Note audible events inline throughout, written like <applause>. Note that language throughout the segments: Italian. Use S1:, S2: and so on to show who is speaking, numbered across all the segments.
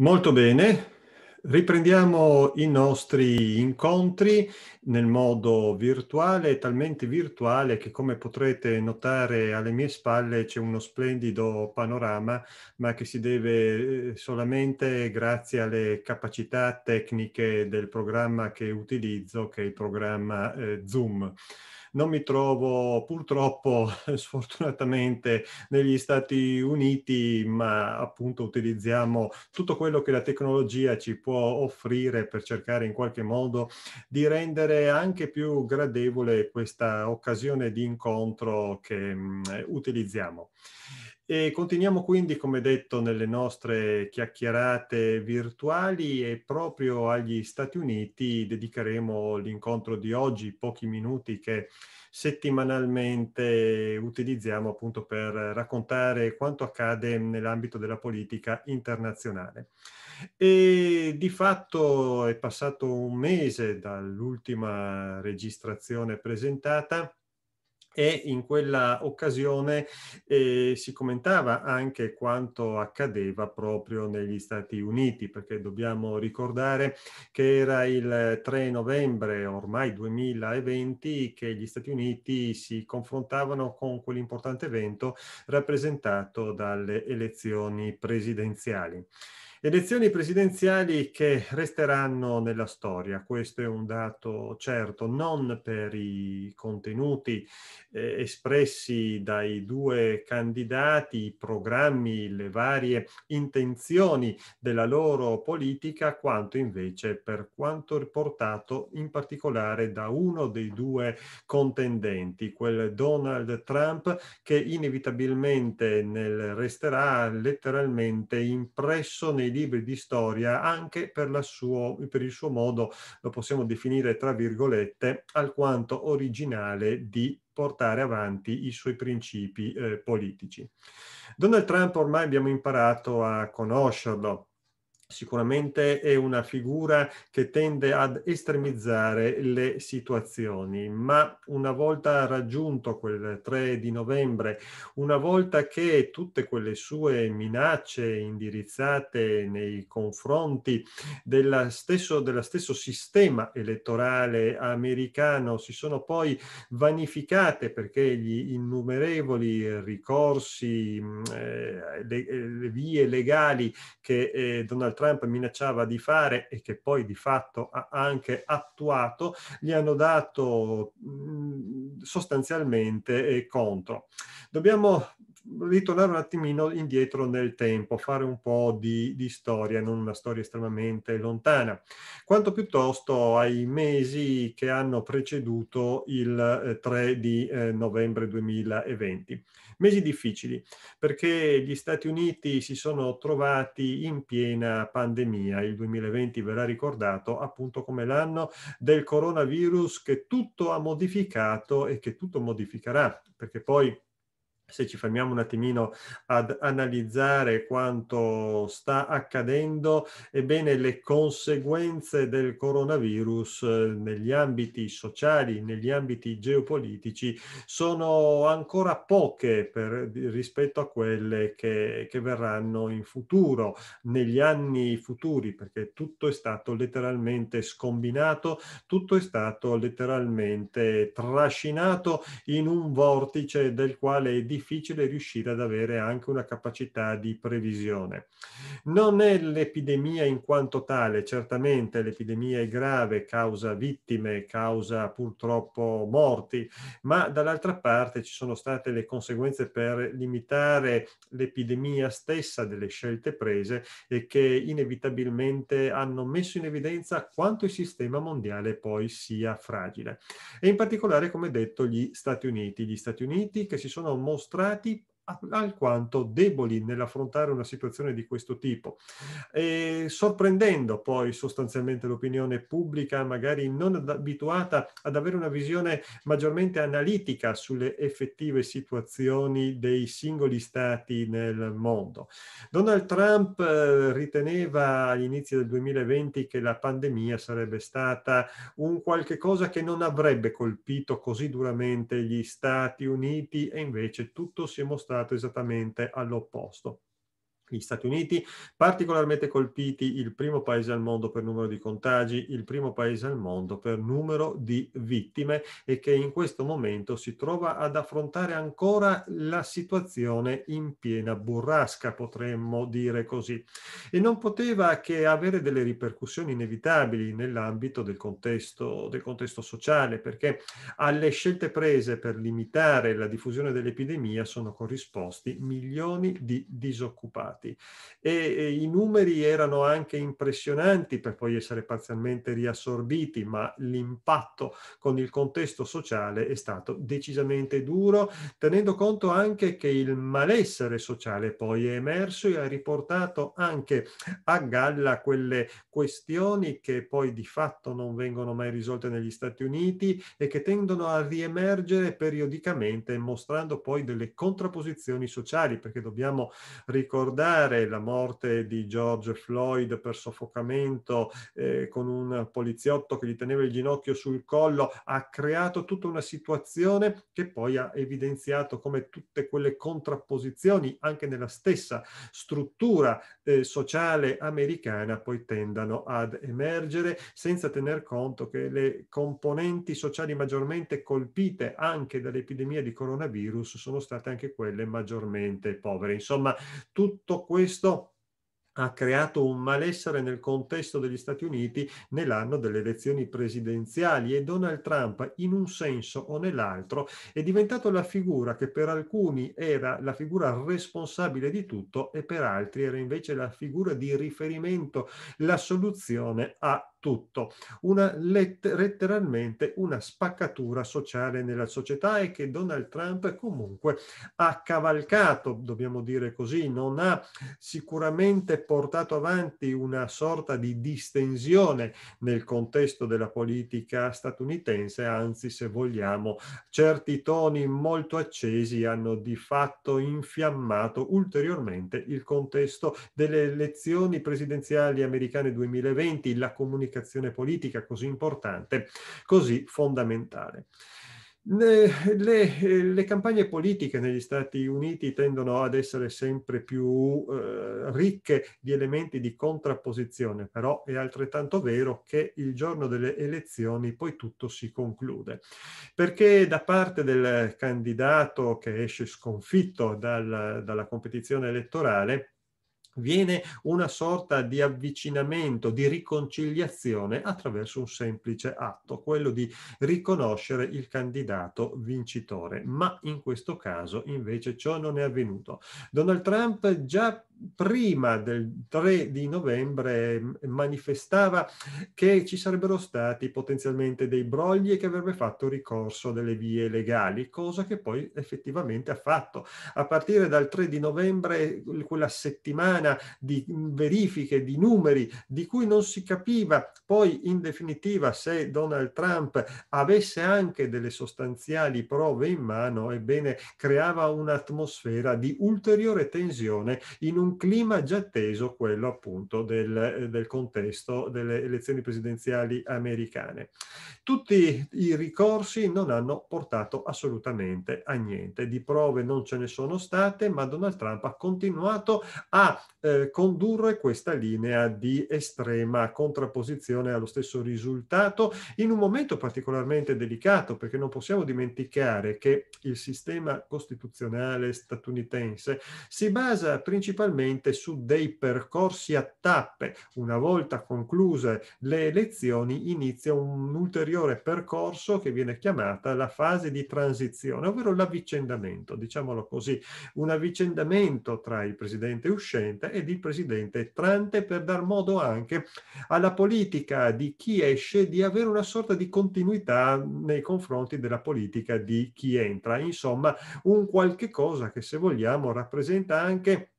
S1: Molto bene, riprendiamo i nostri incontri nel modo virtuale, talmente virtuale che come potrete notare alle mie spalle c'è uno splendido panorama, ma che si deve eh, solamente grazie alle capacità tecniche del programma che utilizzo, che è il programma eh, Zoom non mi trovo purtroppo, <laughs> sfortunatamente, negli Stati Uniti, ma appunto utilizziamo tutto quello che la tecnologia ci può offrire per cercare in qualche modo di rendere anche più gradevole questa occasione di incontro che mh, mm, utilizziamo. E continuiamo quindi, come detto, nelle nostre chiacchierate virtuali e proprio agli Stati Uniti dedicheremo l'incontro di oggi, pochi minuti che settimanalmente utilizziamo appunto per raccontare quanto accade nell'ambito della politica internazionale. E di fatto è passato un mese dall'ultima registrazione presentata e in quella occasione eh, si commentava anche quanto accadeva proprio negli Stati Uniti, perché dobbiamo ricordare che era il 3 novembre ormai 2020 che gli Stati Uniti si confrontavano con quell'importante evento rappresentato dalle elezioni presidenziali. Elezioni presidenziali che resteranno nella storia, questo è un dato certo, non per i contenuti eh, espressi dai due candidati, i programmi, le varie intenzioni della loro politica, quanto invece per quanto riportato in particolare da uno dei due contendenti, quel Donald Trump che inevitabilmente nel, resterà letteralmente impresso nei nei libri di storia anche per, suo, per il suo modo, lo possiamo definire tra virgolette, alquanto originale di portare avanti i suoi principi eh, politici. Donald Trump ormai abbiamo imparato a conoscerlo, sicuramente è una figura che tende ad estremizzare le situazioni, ma una volta raggiunto quel 3 di novembre, una volta che tutte quelle sue minacce indirizzate nei confronti della stesso, della stesso sistema elettorale americano si sono poi vanificate perché gli innumerevoli ricorsi, mm, eh, le, eh, le, vie legali che eh, Donald Trump minacciava di fare e che poi di fatto ha anche attuato, gli hanno dato mm, sostanzialmente eh, contro. Dobbiamo ritornare un attimino indietro nel tempo, fare un po' di, di storia, non una storia estremamente lontana, quanto piuttosto ai mesi che hanno preceduto il 3 eh, di eh, novembre 2020. Mesi difficili perché gli Stati Uniti si sono trovati in piena pandemia. Il 2020 verrà ricordato appunto come l'anno del coronavirus che tutto ha modificato e che tutto modificherà, perché poi se ci fermiamo un attimino ad analizzare quanto sta accadendo, ebbene le conseguenze del coronavirus eh, negli ambiti sociali, negli ambiti geopolitici, sono ancora poche per, rispetto a quelle che, che verranno in futuro, negli anni futuri, perché tutto è stato letteralmente scombinato, tutto è stato letteralmente trascinato in un vortice del quale è difficile difficile riuscire ad avere anche una capacità di previsione. Non è l'epidemia in quanto tale, certamente l'epidemia è grave, causa vittime, causa purtroppo morti, ma dall'altra parte ci sono state le conseguenze per limitare l'epidemia stessa delle scelte prese e che inevitabilmente hanno messo in evidenza quanto il sistema mondiale poi sia fragile. E in particolare, come detto, gli Stati Uniti. Gli Stati Uniti che si sono mostrati strati alquanto deboli nell'affrontare una situazione di questo tipo, e sorprendendo poi sostanzialmente l'opinione pubblica, magari non abituata ad avere una visione maggiormente analitica sulle effettive situazioni dei singoli stati nel mondo. Donald Trump eh, riteneva all'inizio del 2020 che la pandemia sarebbe stata un qualche cosa che non avrebbe colpito così duramente gli Stati Uniti e invece tutto si è mostrato risultato esattamente all'opposto gli Stati Uniti, particolarmente colpiti il primo paese al mondo per numero di contagi, il primo paese al mondo per numero di vittime e che in questo momento si trova ad affrontare ancora la situazione in piena burrasca, potremmo dire così. E non poteva che avere delle ripercussioni inevitabili nell'ambito del contesto, del contesto sociale, perché alle scelte prese per limitare la diffusione dell'epidemia sono corrisposti milioni di disoccupati risultati e, e i numeri erano anche impressionanti per poi essere parzialmente riassorbiti, ma l'impatto con il contesto sociale è stato decisamente duro, tenendo conto anche che il malessere sociale poi è emerso e ha riportato anche a galla quelle questioni che poi di fatto non vengono mai risolte negli Stati Uniti e che tendono a riemergere periodicamente mostrando poi delle contrapposizioni sociali, perché dobbiamo ricordare parlamentare, la morte di George Floyd per soffocamento eh, con un poliziotto che gli teneva il ginocchio sul collo, ha creato tutta una situazione che poi ha evidenziato come tutte quelle contrapposizioni anche nella stessa struttura eh, sociale americana poi tendano ad emergere senza tener conto che le componenti sociali maggiormente colpite anche dall'epidemia di coronavirus sono state anche quelle maggiormente povere. Insomma, tutto tutto questo ha creato un malessere nel contesto degli Stati Uniti nell'anno delle elezioni presidenziali e Donald Trump in un senso o nell'altro è diventato la figura che per alcuni era la figura responsabile di tutto e per altri era invece la figura di riferimento, la soluzione a tutto, una letteralmente una spaccatura sociale nella società e che Donald Trump comunque ha cavalcato, dobbiamo dire così, non ha sicuramente portato avanti una sorta di distensione nel contesto della politica statunitense, anzi se vogliamo certi toni molto accesi hanno di fatto infiammato ulteriormente il contesto delle elezioni presidenziali americane 2020, la comunicazione comunicazione politica così importante, così fondamentale. Le, le, campagne politiche negli Stati Uniti tendono ad essere sempre più eh, ricche di elementi di contrapposizione, però è altrettanto vero che il giorno delle elezioni poi tutto si conclude, perché da parte del candidato che esce sconfitto dal, dalla competizione elettorale, viene una sorta di avvicinamento, di riconciliazione attraverso un semplice atto, quello di riconoscere il candidato vincitore. Ma in questo caso invece ciò non è avvenuto. Donald Trump già prima del 3 di novembre manifestava che ci sarebbero stati potenzialmente dei brogli e che avrebbe fatto ricorso delle vie legali, cosa che poi effettivamente ha fatto. A partire dal 3 di novembre, quella settimana di verifiche di numeri di cui non si capiva poi in definitiva se Donald Trump avesse anche delle sostanziali prove in mano, ebbene creava un'atmosfera di ulteriore tensione in un un clima già teso, quello appunto del, eh, del contesto delle elezioni presidenziali americane. Tutti i ricorsi non hanno portato assolutamente a niente, di prove non ce ne sono state, ma Donald Trump ha continuato a eh, condurre questa linea di estrema contrapposizione allo stesso risultato in un momento particolarmente delicato, perché non possiamo dimenticare che il sistema costituzionale statunitense si basa principalmente generalmente su dei percorsi a tappe. Una volta concluse le elezioni inizia un ulteriore percorso che viene chiamata la fase di transizione, ovvero l'avvicendamento, diciamolo così, un avvicendamento tra il presidente uscente ed il presidente entrante per dar modo anche alla politica di chi esce di avere una sorta di continuità nei confronti della politica di chi entra. Insomma, un qualche cosa che se vogliamo rappresenta anche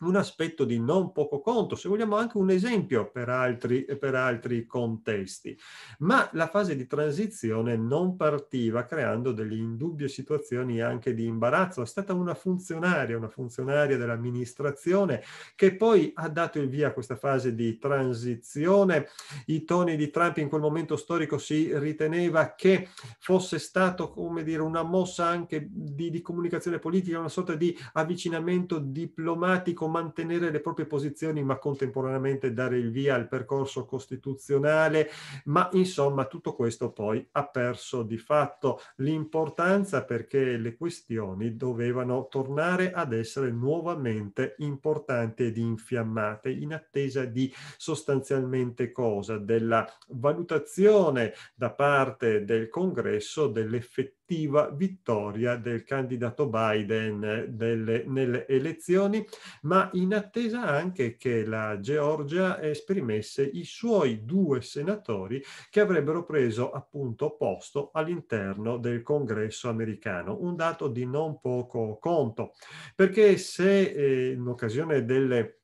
S1: un aspetto di non poco conto, se vogliamo anche un esempio per altri, per altri contesti. Ma la fase di transizione non partiva creando delle indubbie situazioni anche di imbarazzo. È stata una funzionaria, una funzionaria dell'amministrazione che poi ha dato il via a questa fase di transizione. I toni di Trump in quel momento storico si riteneva che fosse stato, come dire, una mossa anche di, di comunicazione politica, una sorta di avvicinamento diplomatico mantenere le proprie posizioni ma contemporaneamente dare il via al percorso costituzionale, ma insomma tutto questo poi ha perso di fatto l'importanza perché le questioni dovevano tornare ad essere nuovamente importanti ed infiammate in attesa di sostanzialmente cosa? Della valutazione da parte del congresso dell'effettività effettiva vittoria del candidato Biden delle, nelle elezioni, ma in attesa anche che la Georgia esprimesse i suoi due senatori che avrebbero preso appunto posto all'interno del congresso americano. Un dato di non poco conto, perché se eh, in occasione delle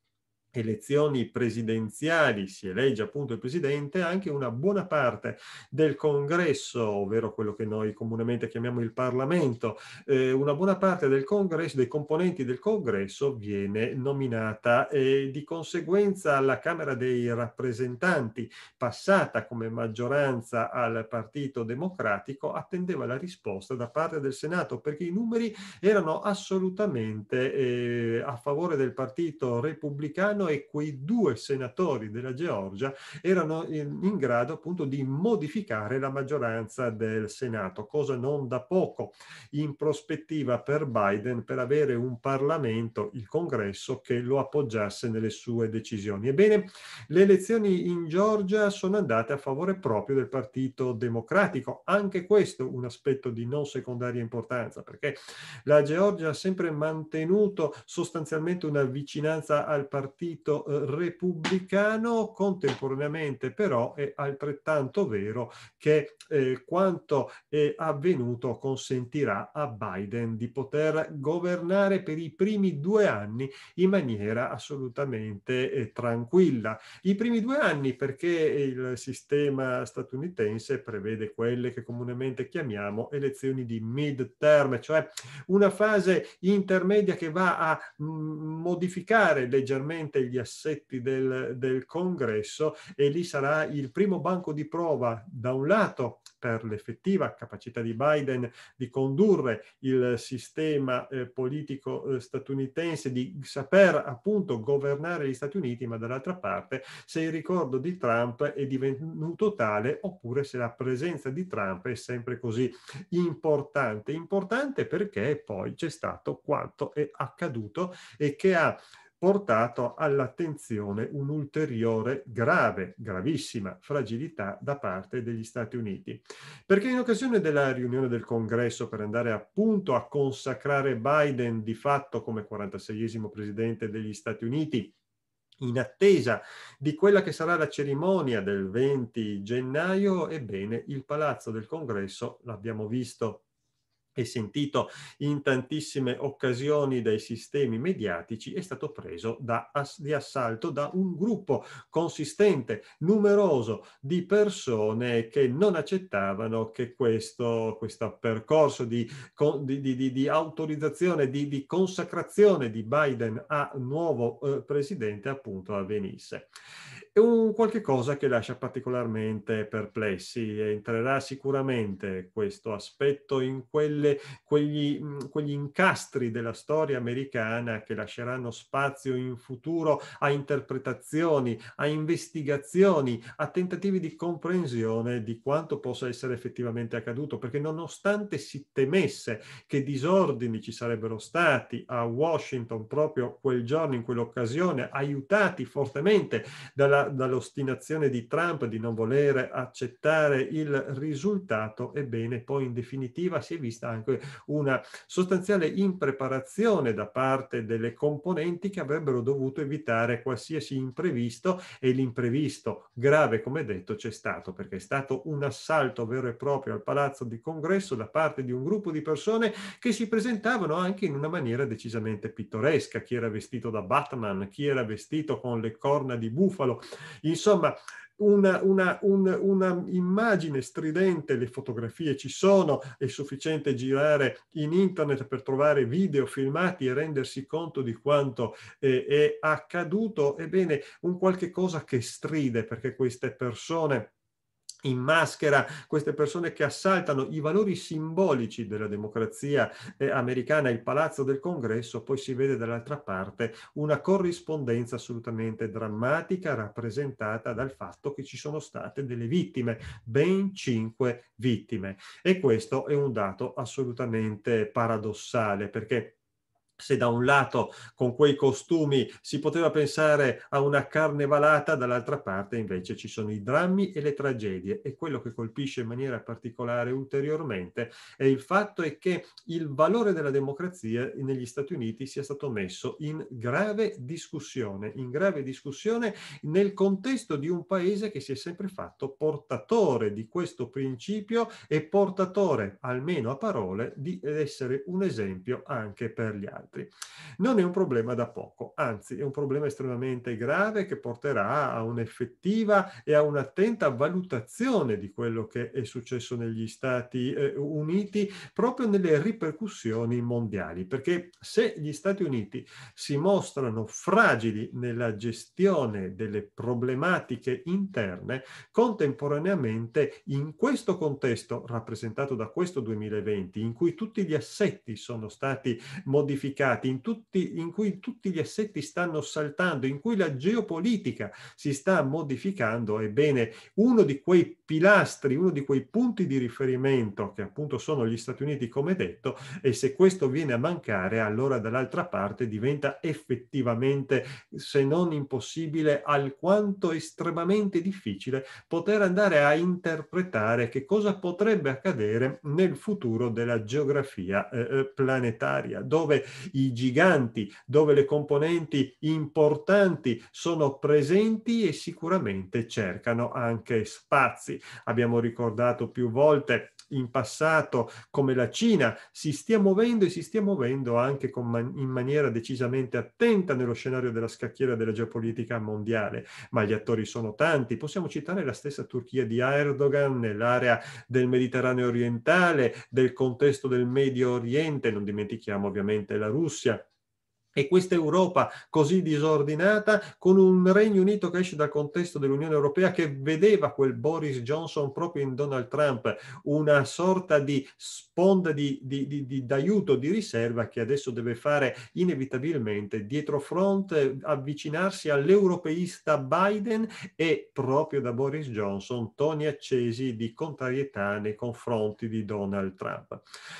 S1: elezioni presidenziali si elegge appunto il presidente, anche una buona parte del congresso, ovvero quello che noi comunemente chiamiamo il Parlamento, eh, una buona parte del congresso, dei componenti del congresso viene nominata e di conseguenza la Camera dei rappresentanti, passata come maggioranza al Partito Democratico, attendeva la risposta da parte del Senato perché i numeri erano assolutamente eh, a favore del Partito Repubblicano governo e quei due senatori della Georgia erano in grado appunto di modificare la maggioranza del Senato, cosa non da poco in prospettiva per Biden per avere un Parlamento, il Congresso, che lo appoggiasse nelle sue decisioni. Ebbene, le elezioni in Georgia sono andate a favore proprio del Partito Democratico. Anche questo un aspetto di non secondaria importanza, perché la Georgia ha sempre mantenuto sostanzialmente una vicinanza al partito partito eh, repubblicano, contemporaneamente però è altrettanto vero che eh, quanto è avvenuto consentirà a Biden di poter governare per i primi due anni in maniera assolutamente eh, tranquilla. I primi due anni perché il sistema statunitense prevede quelle che comunemente chiamiamo elezioni di mid-term, cioè una fase intermedia che va a mm, modificare leggermente ovviamente gli assetti del, del congresso e lì sarà il primo banco di prova da un lato per l'effettiva capacità di Biden di condurre il sistema eh, politico eh, statunitense, di saper appunto governare gli Stati Uniti, ma dall'altra parte se il ricordo di Trump è divenuto tale oppure se la presenza di Trump è sempre così importante. Importante perché poi c'è stato quanto è accaduto e che ha portato all'attenzione un'ulteriore grave, gravissima fragilità da parte degli Stati Uniti. Perché in occasione della riunione del Congresso per andare appunto a consacrare Biden di fatto come 46esimo presidente degli Stati Uniti, in attesa di quella che sarà la cerimonia del 20 gennaio, ebbene il Palazzo del Congresso, l'abbiamo visto e sentito in tantissime occasioni dai sistemi mediatici, è stato preso da, di assalto da un gruppo consistente, numeroso di persone che non accettavano che questo, questo percorso di, di, di, di autorizzazione, di, consacrazione di Biden a nuovo eh, presidente appunto avvenisse. È un qualche cosa che lascia particolarmente perplessi entrerà sicuramente questo aspetto in quelle quelle, quegli, mm, quegli incastri della storia americana che lasceranno spazio in futuro a interpretazioni, a investigazioni, a tentativi di comprensione di quanto possa essere effettivamente accaduto, perché nonostante si temesse che disordini ci sarebbero stati a Washington proprio quel giorno, in quell'occasione, aiutati fortemente dalla, dall'ostinazione di Trump di non volere accettare il risultato, ebbene poi in definitiva si è vista anche eh, una sostanziale impreparazione da parte delle componenti che avrebbero dovuto evitare qualsiasi imprevisto e l'imprevisto grave, come detto, c'è stato perché è stato un assalto vero e proprio al palazzo di congresso da parte di un gruppo di persone che si presentavano anche in una maniera decisamente pittoresca, chi era vestito da Batman, chi era vestito con le corna di bufalo, insomma una, immagine stridente, le fotografie ci sono, è sufficiente girare in internet per trovare video filmati e rendersi conto di quanto eh, è accaduto, ebbene un qualche cosa che stride perché queste persone in maschera, queste persone che assaltano i valori simbolici della democrazia eh, americana, il palazzo del congresso, poi si vede dall'altra parte una corrispondenza assolutamente drammatica rappresentata dal fatto che ci sono state delle vittime, ben cinque vittime. E questo è un dato assolutamente paradossale perché se da un lato con quei costumi si poteva pensare a una carnevalata, dall'altra parte invece ci sono i drammi e le tragedie e quello che colpisce in maniera particolare ulteriormente è il fatto è che il valore della democrazia negli Stati Uniti sia stato messo in grave discussione, in grave discussione nel contesto di un paese che si è sempre fatto portatore di questo principio e portatore, almeno a parole, di essere un esempio anche per gli altri altri. Non è un problema da poco, anzi è un problema estremamente grave che porterà a un'effettiva e a un'attenta valutazione di quello che è successo negli Stati eh, Uniti proprio nelle ripercussioni mondiali, perché se gli Stati Uniti si mostrano fragili nella gestione delle problematiche interne, contemporaneamente in questo contesto rappresentato da questo 2020, in cui tutti gli assetti sono stati modificati, complicati, in, tutti, in cui tutti gli assetti stanno saltando, in cui la geopolitica si sta modificando, ebbene uno di quei pilastri, uno di quei punti di riferimento che appunto sono gli Stati Uniti, come detto, e se questo viene a mancare, allora dall'altra parte diventa effettivamente, se non impossibile, alquanto estremamente difficile poter andare a interpretare che cosa potrebbe accadere nel futuro della geografia eh, eh planetaria, dove i giganti, dove le componenti importanti sono presenti e sicuramente cercano anche spazi. Abbiamo ricordato più volte in passato come la Cina si stia muovendo e si stia muovendo anche man- in maniera decisamente attenta nello scenario della scacchiera della geopolitica mondiale. Ma gli attori sono tanti. Possiamo citare la stessa Turchia di Erdogan nell'area del Mediterraneo orientale, del contesto del Medio Oriente, non dimentichiamo ovviamente la Russia e questa Europa così disordinata, con un Regno Unito che esce dal contesto dell'Unione Europea che vedeva quel Boris Johnson proprio in Donald Trump, una sorta di sponda di, di, di, di d'aiuto, di riserva che adesso deve fare inevitabilmente dietro fronte, avvicinarsi all'europeista Biden e proprio da Boris Johnson toni accesi di contrarietà nei confronti di Donald Trump.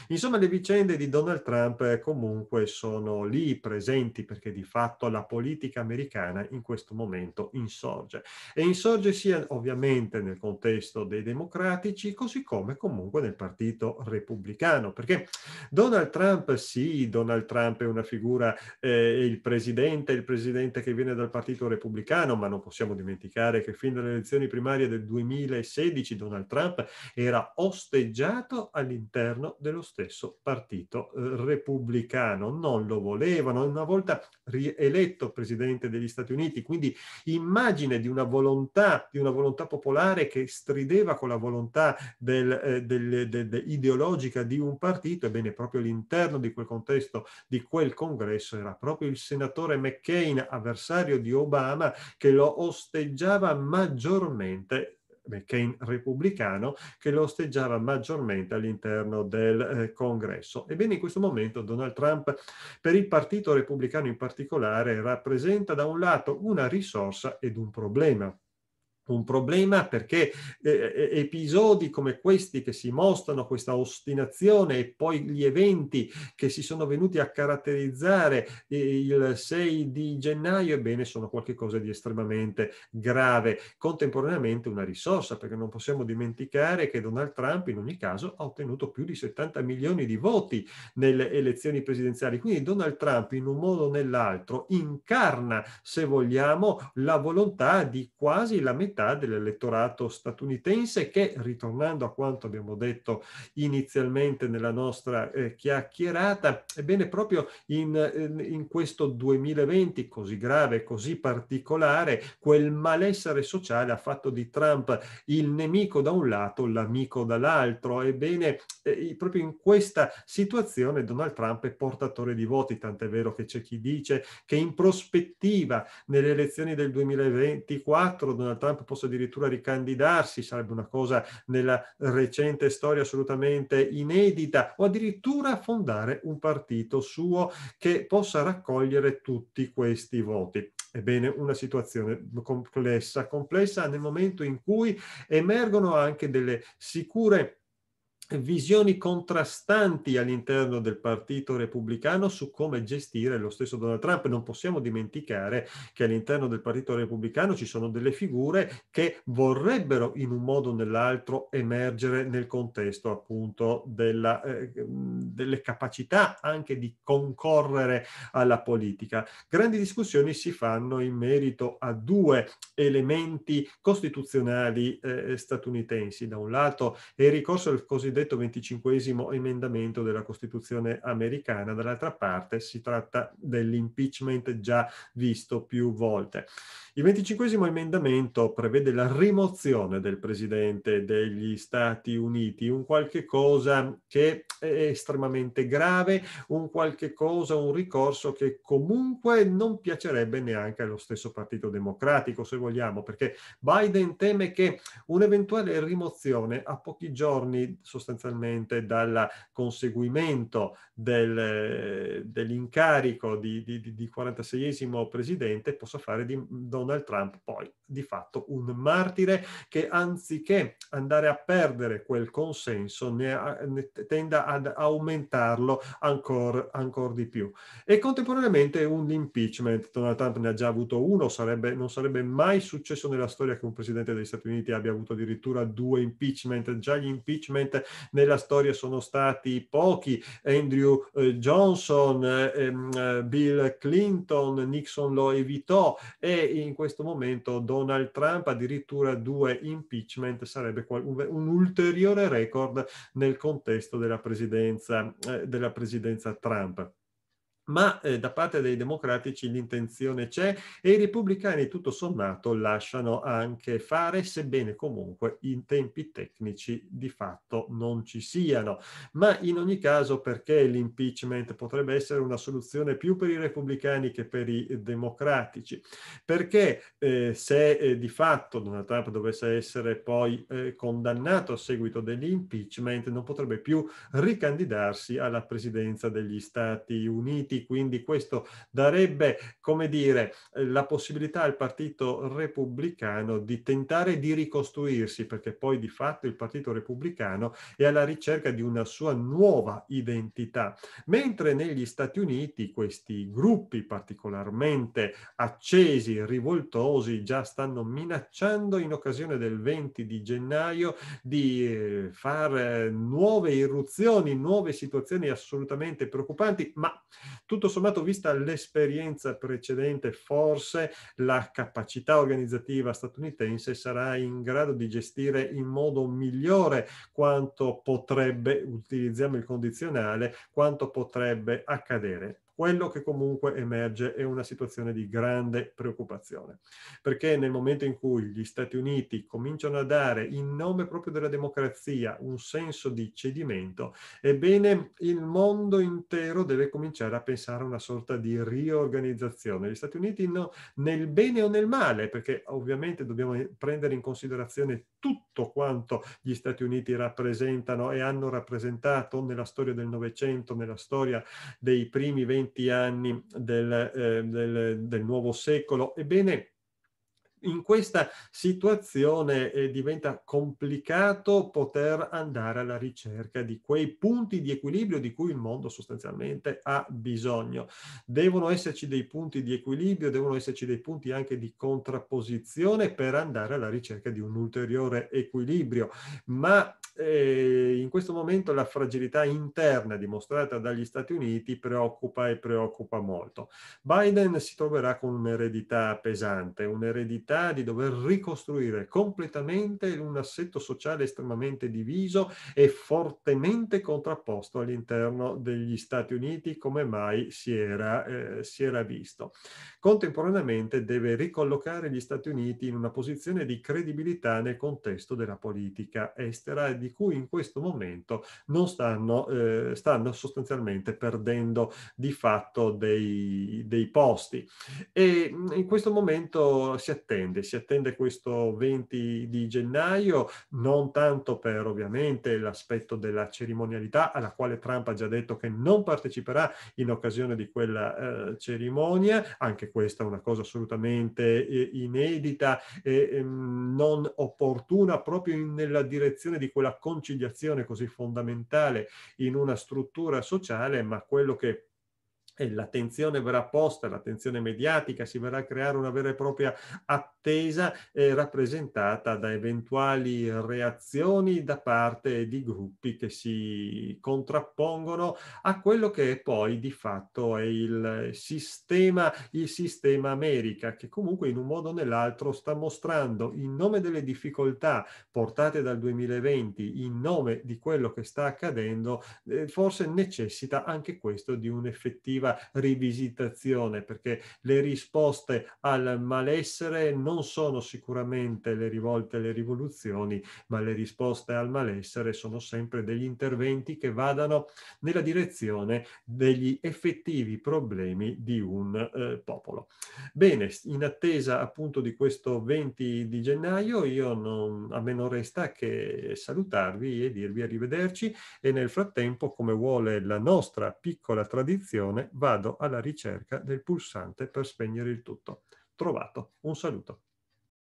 S1: Insomma le vicende di Donald Trump eh, comunque sono lì presenti presenti perché di fatto la politica americana in questo momento insorge e insorge sia ovviamente nel contesto dei democratici così come comunque nel partito repubblicano perché Donald Trump sì, Donald Trump è una figura, eh, il presidente, il presidente che viene dal partito repubblicano ma non possiamo dimenticare che fin dalle elezioni primarie del 2016 Donald Trump era osteggiato all'interno dello stesso partito eh, repubblicano non lo volevano, una volta rieletto presidente degli Stati Uniti, quindi immagine di una volontà, di una volontà popolare che strideva con la volontà del, eh, del, del, ideologica di un partito, ebbene proprio all'interno di quel contesto, di quel congresso, era proprio il senatore McCain, avversario di Obama, che lo osteggiava maggiormente McCain eh, repubblicano che lo osteggiava maggiormente all'interno del eh, congresso. Ebbene in questo momento Donald Trump per il partito repubblicano in particolare rappresenta da un lato una risorsa ed un problema un problema perché eh, eh, episodi come questi che si mostrano, questa ostinazione e poi gli eventi che si sono venuti a caratterizzare eh, il 6 di gennaio, ebbene sono qualcosa di estremamente grave. Contemporaneamente una risorsa, perché non possiamo dimenticare che Donald Trump in ogni caso ha ottenuto più di 70 milioni di voti nelle elezioni presidenziali. Quindi Donald Trump in un modo o nell'altro incarna, se vogliamo, la volontà di quasi la metà metà dell'elettorato statunitense che, ritornando a quanto abbiamo detto inizialmente nella nostra eh, chiacchierata, ebbene proprio in, in questo 2020 così grave, così particolare, quel malessere sociale ha fatto di Trump il nemico da un lato, l'amico dall'altro. Ebbene, eh, proprio in questa situazione Donald Trump è portatore di voti, tant'è vero che c'è chi dice che in prospettiva nelle elezioni del 2024 Donald Trump possa addirittura ricandidarsi, sarebbe una cosa nella recente storia assolutamente inedita, o addirittura fondare un partito suo che possa raccogliere tutti questi voti. Ebbene, una situazione complessa, complessa nel momento in cui emergono anche delle sicure visioni contrastanti all'interno del Partito Repubblicano su come gestire lo stesso Donald Trump. Non possiamo dimenticare che all'interno del Partito Repubblicano ci sono delle figure che vorrebbero in un modo o nell'altro emergere nel contesto appunto della, eh, delle capacità anche di concorrere alla politica. Grandi discussioni si fanno in merito a due elementi costituzionali eh, statunitensi. Da un lato è il ricorso al cosiddetto cosiddetto 25 emendamento della Costituzione americana, dall'altra parte si tratta dell'impeachment già visto più volte. Il 25 emendamento prevede la rimozione del Presidente degli Stati Uniti, un qualche cosa che è estremamente grave, un qualche cosa, un ricorso che comunque non piacerebbe neanche allo stesso Partito Democratico, se vogliamo, perché Biden teme che un'eventuale rimozione a pochi giorni sostanzialmente sostanzialmente dal conseguimento del, dell'incarico di, di, di 46esimo presidente possa fare di Donald Trump poi di fatto un martire che anziché andare a perdere quel consenso ne, ne tenda ad aumentarlo ancora ancor di più. E contemporaneamente un impeachment, Donald Trump ne ha già avuto uno, sarebbe, non sarebbe mai successo nella storia che un presidente degli Stati Uniti abbia avuto addirittura due impeachment, già gli impeachment nella storia sono stati pochi, Andrew eh, Johnson, eh, ehm, eh, Bill Clinton, Nixon lo evitò e in questo momento Donald Trump addirittura due impeachment sarebbe un ulteriore record nel contesto della presidenza, della presidenza Trump ma eh, da parte dei democratici l'intenzione c'è e i repubblicani tutto sommato lasciano anche fare, sebbene comunque in tempi tecnici di fatto non ci siano. Ma in ogni caso perché l'impeachment potrebbe essere una soluzione più per i repubblicani che per i democratici? Perché eh, se eh, di fatto Donald Trump dovesse essere poi eh, condannato a seguito dell'impeachment non potrebbe più ricandidarsi alla presidenza degli Stati Uniti eletti, quindi questo darebbe, come dire, eh, la possibilità al Partito Repubblicano di tentare di ricostruirsi, perché poi di fatto il Partito Repubblicano è alla ricerca di una sua nuova identità, mentre negli Stati Uniti questi gruppi particolarmente accesi, rivoltosi, già stanno minacciando in occasione del 20 di gennaio di eh, fare eh, nuove irruzioni, nuove situazioni assolutamente preoccupanti, ma tutto sommato, vista l'esperienza precedente, forse la capacità organizzativa statunitense sarà in grado di gestire in modo migliore quanto potrebbe, utilizziamo il condizionale, quanto potrebbe accadere quello che comunque emerge è una situazione di grande preoccupazione, perché nel momento in cui gli Stati Uniti cominciano a dare in nome proprio della democrazia un senso di cedimento, ebbene il mondo intero deve cominciare a pensare a una sorta di riorganizzazione. Gli Stati Uniti no, nel bene o nel male, perché ovviamente dobbiamo prendere in considerazione tutto quanto gli Stati Uniti rappresentano e hanno rappresentato nella storia del Novecento, nella storia dei primi venti 20 anni del, eh, del, del nuovo secolo. Ebbene, in questa situazione eh, diventa complicato poter andare alla ricerca di quei punti di equilibrio di cui il mondo sostanzialmente ha bisogno. Devono esserci dei punti di equilibrio, devono esserci dei punti anche di contrapposizione per andare alla ricerca di un ulteriore equilibrio, ma eh, in questo momento la fragilità interna dimostrata dagli Stati Uniti preoccupa e preoccupa molto. Biden si troverà con un'eredità pesante, un'eredità necessità di dover ricostruire completamente un assetto sociale estremamente diviso e fortemente contrapposto all'interno degli Stati Uniti come mai si era, eh, si era visto. Contemporaneamente deve ricollocare gli Stati Uniti in una posizione di credibilità nel contesto della politica estera di cui in questo momento non stanno, eh, stanno sostanzialmente perdendo di fatto dei, dei posti. E mm, in questo momento si attende attende? Si attende questo 20 di gennaio, non tanto per ovviamente l'aspetto della cerimonialità, alla quale Trump ha già detto che non parteciperà in occasione di quella eh, cerimonia, anche questa è una cosa assolutamente eh, inedita e eh, non opportuna proprio in, nella direzione di quella conciliazione così fondamentale in una struttura sociale, ma quello che l'attenzione verrà posta, l'attenzione mediatica, si verrà a creare una vera e propria attenzione attesa eh, rappresentata da eventuali reazioni da parte di gruppi che si contrappongono a quello che è poi di fatto è il sistema, il sistema America, che comunque in un modo o nell'altro sta mostrando in nome delle difficoltà portate dal 2020, in nome di quello che sta accadendo, eh, forse necessita anche questo di un'effettiva rivisitazione, perché le risposte al malessere non non sono sicuramente le rivolte e le rivoluzioni, ma le risposte al malessere sono sempre degli interventi che vadano nella direzione degli effettivi problemi di un eh, popolo. Bene, in attesa appunto di questo 20 di gennaio, io non, a me non resta che salutarvi e dirvi arrivederci e nel frattempo, come vuole la nostra piccola tradizione, vado alla ricerca del pulsante per spegnere il tutto. Trovato. Un saluto.